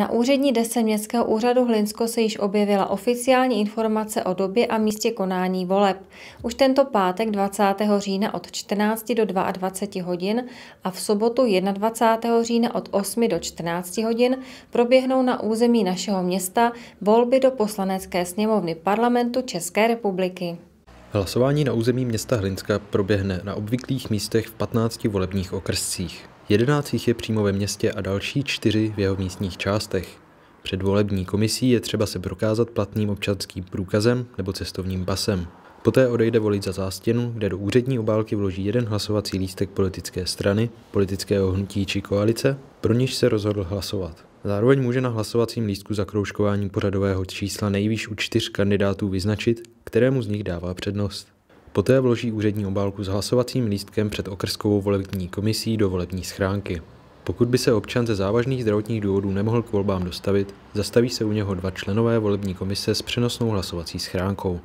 Na úřední desce Městského úřadu Hlinsko se již objevila oficiální informace o době a místě konání voleb. Už tento pátek 20. října od 14 do 22 hodin a v sobotu 21. října od 8 do 14 hodin proběhnou na území našeho města volby do poslanecké sněmovny parlamentu České republiky. Hlasování na území města Hlinska proběhne na obvyklých místech v 15 volebních okrscích. 11 je přímo ve městě a další čtyři v jeho místních částech. Před volební komisí je třeba se prokázat platným občanským průkazem nebo cestovním pasem. Poté odejde volit za zástěnu, kde do úřední obálky vloží jeden hlasovací lístek politické strany, politického hnutí či koalice, pro niž se rozhodl hlasovat. Zároveň může na hlasovacím lístku kroužkování pořadového čísla nejvýš u čtyř kandidátů vyznačit, kterému z nich dává přednost. Poté vloží úřední obálku s hlasovacím lístkem před okrskovou volební komisí do volební schránky. Pokud by se občan ze závažných zdravotních důvodů nemohl k volbám dostavit, zastaví se u něho dva členové volební komise s přenosnou hlasovací schránkou.